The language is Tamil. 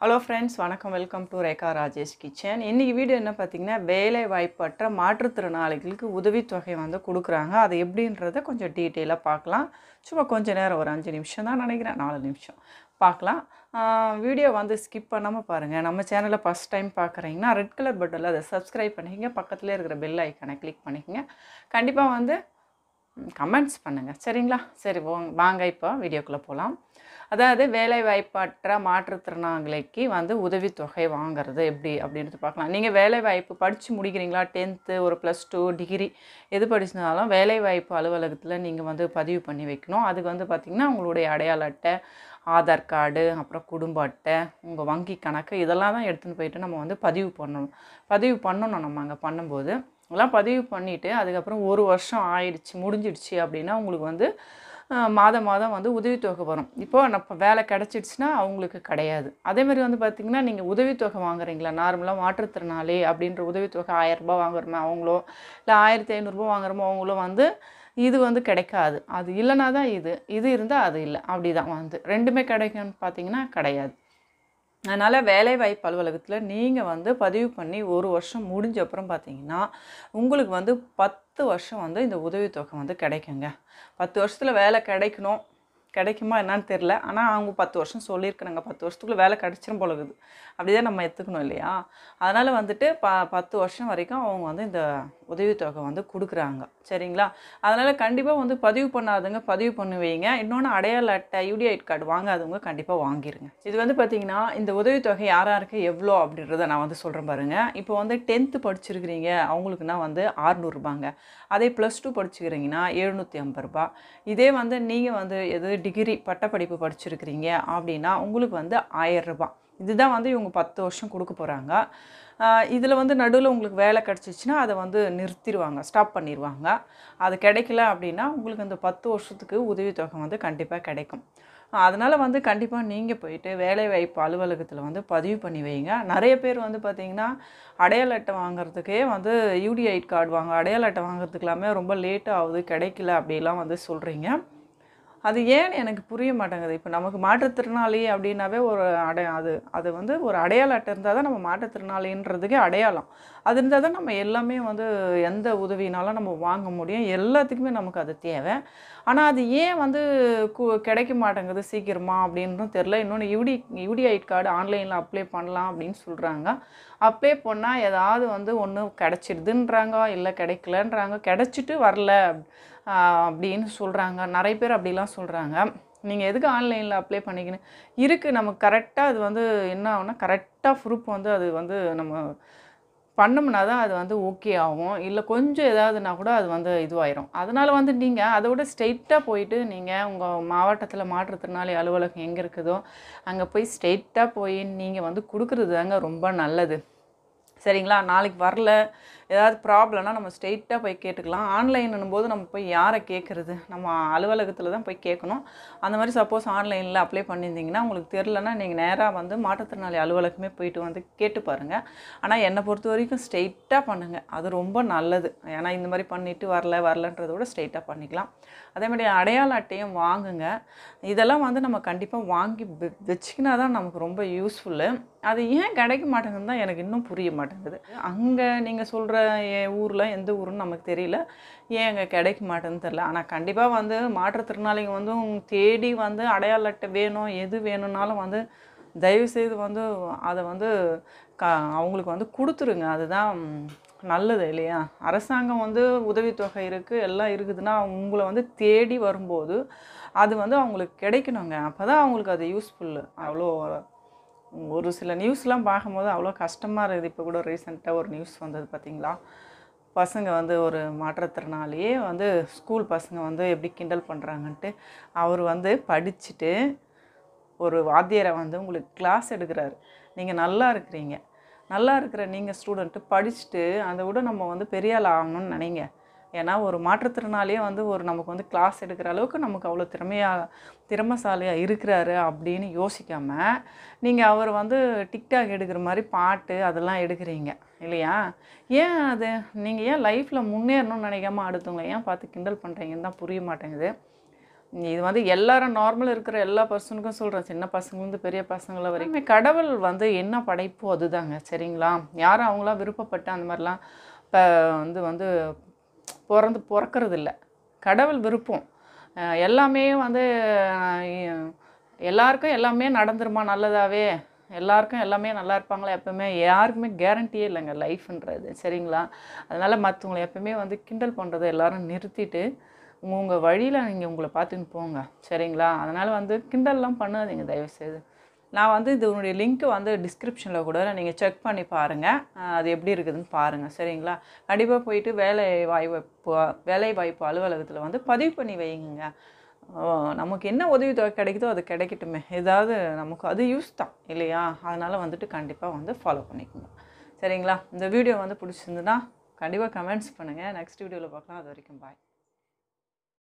ஹலோ ஃப்ரெண்ட்ஸ் வணக்கம் welcome to Rekha Rajesh kitchen இன்றைக்கி வீடியோ என்ன பார்த்திங்கன்னா வேலை வாய்ப்பற்ற மாற்றுத்திறனாளிகளுக்கு உதவித்தொகை வந்து கொடுக்குறாங்க அது எப்படின்றத கொஞ்சம் டீட்டெயிலாக பார்க்கலாம் சும்மா கொஞ்சம் நேரம் ஒரு அஞ்சு நிமிஷம் தான் நினைக்கிறேன் நாலு நிமிஷம் பார்க்கலாம் வீடியோ வந்து ஸ்கிப் பண்ணாமல் பாருங்கள் நம்ம சேனலை ஃபஸ்ட் டைம் பார்க்குறீங்கன்னா ரெட் கலர் பட்டனில் அதை சப்ஸ்கிரைப் பண்ணிக்கங்க பக்கத்தில் இருக்கிற பெல் ஐக்கனை கிளிக் பண்ணிக்கங்க கண்டிப்பாக வந்து கமெண்ட்ஸ் பண்ணுங்கள் சரிங்களா சரி வாங்க இப்போ வீடியோக்குள்ளே போகலாம் அதாவது வேலை வாய்ப்பற்ற மாற்றுத்திறனாளிக்கு வந்து உதவித்தொகை வாங்குறது எப்படி அப்படின்றது பார்க்கலாம் நீங்கள் வேலை வாய்ப்பு படித்து முடிக்கிறீங்களா டென்த்து ஒரு ப்ளஸ் டூ டிகிரி எது படிச்சிருந்தாலும் வேலை வாய்ப்பு அலுவலகத்தில் நீங்கள் வந்து பதிவு பண்ணி வைக்கணும் அதுக்கு வந்து பார்த்திங்கன்னா உங்களுடைய அடையாள அட்டை ஆதார் கார்டு அப்புறம் குடும்ப அட்டை உங்கள் வங்கி கணக்கு இதெல்லாம் தான் எடுத்துகிட்டு போயிட்டு நம்ம வந்து பதிவு பண்ணணும் பதிவு பண்ணணும் நம்ம அங்கே பண்ணும்போது எல்லாம் பதிவு பண்ணிவிட்டு அதுக்கப்புறம் ஒரு வருஷம் ஆயிடுச்சு முடிஞ்சிடுச்சு அப்படின்னா உங்களுக்கு வந்து மாதம் மாதம் வந்து உதவித்தொகை வரும் இப்போது நம்ம வேலை கிடச்சிடுச்சுன்னா அவங்களுக்கு கிடையாது அதேமாதிரி வந்து பார்த்திங்கன்னா நீங்கள் உதவித்தொகை வாங்குறீங்களா நார்மலாக மாற்றுத்திறனாளி அப்படின்ற உதவித்தொகை ஆயிரரூபா வாங்குறோமா அவங்களோ இல்லை ஆயிரத்தி ஐநூறுரூபா வாங்குறோமோ அவங்களோ வந்து இது வந்து கிடைக்காது அது இல்லைனா தான் இது இது இருந்தால் அது இல்லை அப்படி தான் வந்து ரெண்டுமே கிடைக்கும்னு பார்த்தீங்கன்னா கிடையாது அதனால் வேலைவாய்ப்பு அலுவலகத்தில் நீங்கள் வந்து பதிவு பண்ணி ஒரு வருஷம் முடிஞ்ச அப்புறம் பார்த்தீங்கன்னா உங்களுக்கு வந்து பத்து வருஷம் வந்து இந்த உதவித்தொகை வந்து கிடைக்குங்க பத்து வருஷத்தில் வேலை கிடைக்கணும் கிடைக்குமா என்னன்னு தெரில ஆனால் அவங்க பத்து வருஷம் சொல்லியிருக்கிறாங்க பத்து வருஷத்துக்குள்ளே வேலை கிடச்சிரும் இருக்குது அப்படி தான் நம்ம எடுத்துக்கணும் இல்லையா அதனால் வந்துட்டு ப பத்து வருஷம் வரைக்கும் அவங்க வந்து இந்த உதவித்தொகை வந்து கொடுக்குறாங்க சரிங்களா அதனால் கண்டிப்பாக வந்து பதிவு பண்ணாதுங்க பதிவு பண்ணுவீங்க இன்னொன்று அடையாள அட்டை யூடிஐட் கார்டு வாங்காதவங்க கண்டிப்பாக வாங்கிருங்க இது வந்து பார்த்திங்கன்னா இந்த உதவித்தொகை யாருக்கு எவ்வளோ அப்படின்றத நான் வந்து சொல்கிறேன் பாருங்கள் இப்போ வந்து டென்த்து படிச்சிருக்கிறீங்க அவங்களுக்குன்னா வந்து ஆறுநூறுபாங்க அதே ப்ளஸ் டூ படிச்சுக்கிறீங்கன்னா எழுநூற்றி ஐம்பது ரூபா இதே வந்து நீங்கள் வந்து எது டிகிரி பட்டப்படிப்பு படிச்சிருக்கிறீங்க அப்படின்னா உங்களுக்கு வந்து ஆயரூபா இதுதான் வந்து இவங்க பத்து வருஷம் கொடுக்க போகிறாங்க இதில் வந்து நடுவில் உங்களுக்கு வேலை கிடச்சிச்சின்னா அதை வந்து நிறுத்திடுவாங்க ஸ்டாப் பண்ணிடுவாங்க அது கிடைக்கல அப்படின்னா உங்களுக்கு அந்த பத்து வருஷத்துக்கு உதவித்தொகை வந்து கண்டிப்பாக கிடைக்கும் அதனால் வந்து கண்டிப்பாக நீங்கள் போயிட்டு வேலைவாய்ப்பு அலுவலகத்தில் வந்து பதிவு பண்ணி வைங்க நிறைய பேர் வந்து பார்த்திங்கன்னா அடையாள அட்டை வாங்குறதுக்கே வந்து யூடிஐட் கார்டு வாங்க அடையாள அட்டை எல்லாமே ரொம்ப லேட் ஆகுது கிடைக்கல அப்படிலாம் வந்து சொல்கிறீங்க அது ஏன்னு எனக்கு புரிய மாட்டேங்குது இப்போ நமக்கு மாற்றுத்திறனாளி அப்படின்னாவே ஒரு அடையா அது அது வந்து ஒரு அடையாள அட்டை இருந்தால் தான் நம்ம மாற்றுத்திறனாளின்றதுக்கே அடையாளம் அது இருந்தால் தான் நம்ம எல்லாமே வந்து எந்த உதவினாலும் நம்ம வாங்க முடியும் எல்லாத்துக்குமே நமக்கு அது தேவை ஆனால் அது ஏன் வந்து கிடைக்க மாட்டேங்குது சீக்கிரமாக அப்படின்னும் தெரில இன்னொன்று யூடி யூடிஐட் கார்டு ஆன்லைனில் அப்ளை பண்ணலாம் அப்படின்னு சொல்கிறாங்க அப்ளை பண்ணால் ஏதாவது வந்து ஒன்று கிடச்சிடுதுன்றாங்க இல்லை கிடைக்கலன்றாங்க கிடச்சிட்டு வரல அப்படின்னு சொல்கிறாங்க நிறைய பேர் அப்படிலாம் சொல்கிறாங்க நீங்கள் எதுக்கு ஆன்லைனில் அப்ளை பண்ணிக்கணும் இருக்குது நமக்கு கரெக்டாக அது வந்து என்ன ஆகுனா கரெக்டாக ப்ரூஃப் வந்து அது வந்து நம்ம பண்ணோம்னா தான் அது வந்து ஓகே ஆகும் இல்லை கொஞ்சம் ஏதாவதுனா கூட அது வந்து இதுவாயிரும் அதனால் வந்து நீங்கள் அதை விட ஸ்ட்ரெயிட்டாக போயிட்டு நீங்கள் உங்கள் மாவட்டத்தில் மாற்றுத்திறனாளி அலுவலகம் எங்கே இருக்குதோ அங்கே போய் ஸ்ட்ரெயிட்டாக போய் நீங்கள் வந்து கொடுக்குறது தாங்க ரொம்ப நல்லது சரிங்களா நாளைக்கு வரல ஏதாவது ப்ராப்ளம்னா நம்ம ஸ்ட்ரெயிட்டாக போய் கேட்டுக்கலாம் ஆன்லைன்னும் போது நம்ம போய் யாரை கேட்குறது நம்ம அலுவலகத்தில் தான் போய் கேட்கணும் அந்த மாதிரி சப்போஸ் ஆன்லைனில் அப்ளை பண்ணியிருந்தீங்கன்னா உங்களுக்கு தெரிலனா நீங்கள் நேராக வந்து மாற்றுத்திறனாளி அலுவலகமே போயிட்டு வந்து கேட்டு பாருங்கள் ஆனால் என்னை பொறுத்த வரைக்கும் ஸ்ட்ரெயிட்டாக பண்ணுங்கள் அது ரொம்ப நல்லது ஏன்னா இந்த மாதிரி பண்ணிவிட்டு வரல வரலன்றத விட ஸ்ட்ரெயிட்டாக பண்ணிக்கலாம் அதே மாதிரி அடையாள அட்டையும் வாங்குங்க இதெல்லாம் வந்து நம்ம கண்டிப்பாக வாங்கி வச்சுக்கினா தான் நமக்கு ரொம்ப யூஸ்ஃபுல்லு அது ஏன் கிடைக்க மாட்டேங்குதுன்னு தான் எனக்கு இன்னும் புரிய மாட்டேங்குது அங்கே நீங்கள் சொல்கிற போகிற ஊரில் எந்த ஊருன்னு நமக்கு தெரியல ஏன் அங்கே கிடைக்க மாட்டேன்னு தெரில ஆனால் கண்டிப்பாக வந்து மாற்றுத்திறனாளிங்க வந்து தேடி வந்து அடையாள அட்டை வேணும் எது வேணும்னாலும் வந்து தயவுசெய்து வந்து அதை வந்து க அவங்களுக்கு வந்து கொடுத்துருங்க அதுதான் நல்லது இல்லையா அரசாங்கம் வந்து உதவித்தொகை இருக்குது எல்லாம் இருக்குதுன்னா உங்களை வந்து தேடி வரும்போது அது வந்து அவங்களுக்கு கிடைக்கணுங்க அப்போ தான் அவங்களுக்கு அது யூஸ்ஃபுல்லு அவ்வளோ ஒரு சில நியூஸ்லாம் பார்க்கும்போது அவ்வளோ கஷ்டமாக இருக்குது இப்போ கூட ரீசெண்டாக ஒரு நியூஸ் வந்தது பார்த்திங்களா பசங்க வந்து ஒரு மாற்றத்திறனாலேயே வந்து ஸ்கூல் பசங்க வந்து எப்படி கிண்டல் பண்ணுறாங்கன்ட்டு அவர் வந்து படிச்சுட்டு ஒரு வாத்தியரை வந்து உங்களுக்கு கிளாஸ் எடுக்கிறாரு நீங்கள் நல்லா இருக்கிறீங்க நல்லா இருக்கிற நீங்கள் ஸ்டூடெண்ட்டு படிச்சுட்டு அதை விட நம்ம வந்து பெரிய ஆகணும்னு நினைங்க ஏன்னா ஒரு மாற்றுத்திறனாலே வந்து ஒரு நமக்கு வந்து கிளாஸ் எடுக்கிற அளவுக்கு நமக்கு அவ்வளோ திறமையாக திறமைசாலியாக இருக்கிறாரு அப்படின்னு யோசிக்காமல் நீங்கள் அவர் வந்து டிக்டாக் எடுக்கிற மாதிரி பாட்டு அதெல்லாம் எடுக்கிறீங்க இல்லையா ஏன் அது நீங்கள் ஏன் லைஃப்பில் முன்னேறணும்னு நினைக்காம அடுத்தவங்களை ஏன் பார்த்து கிண்டல் பண்ணுறீங்கன்னு தான் புரிய மாட்டேங்குது இது வந்து எல்லாரும் நார்மல் இருக்கிற எல்லா பர்சனுக்கும் சொல்கிறேன் சின்ன பசங்கலேருந்து பெரிய பசங்களை வரைக்குமே கடவுள் வந்து என்ன படைப்போ அதுதாங்க சரிங்களா யாரும் அவங்களாம் விருப்பப்பட்டு அந்த மாதிரிலாம் இப்போ வந்து வந்து பிறந்து இல்லை கடவுள் விருப்பம் எல்லாமே வந்து எல்லாருக்கும் எல்லாமே நடந்துருமா நல்லதாகவே எல்லாருக்கும் எல்லாமே நல்லா இருப்பாங்களா எப்போவுமே யாருக்குமே கேரண்டியே இல்லைங்க லைஃப்ன்றது சரிங்களா அதனால் மற்றவங்களை எப்பவுமே வந்து கிண்டல் பண்ணுறதை எல்லோரும் நிறுத்திட்டு உங்கள் வழியில் நீங்கள் உங்களை பார்த்துன்னு போங்க சரிங்களா அதனால் வந்து கிண்டல்லாம் பண்ணாதீங்க தயவுசெய்து நான் வந்து இதனுடைய லிங்க்கு வந்து டிஸ்கிரிப்ஷனில் கூட நீங்கள் செக் பண்ணி பாருங்கள் அது எப்படி இருக்குதுன்னு பாருங்கள் சரிங்களா கண்டிப்பாக போயிட்டு வேலை வாய்ப்பு வேலை வாய்ப்பு அலுவலகத்தில் வந்து பதிவு பண்ணி வைங்க நமக்கு என்ன உதவி தொகை கிடைக்குதோ அது கிடைக்கட்டுமே ஏதாவது நமக்கு அது யூஸ் தான் இல்லையா அதனால் வந்துட்டு கண்டிப்பாக வந்து ஃபாலோ பண்ணிக்கோங்க சரிங்களா இந்த வீடியோ வந்து பிடிச்சிருந்துன்னா கண்டிப்பாக கமெண்ட்ஸ் பண்ணுங்கள் நெக்ஸ்ட் வீடியோவில் பார்க்கலாம் அது வரைக்கும் பாய்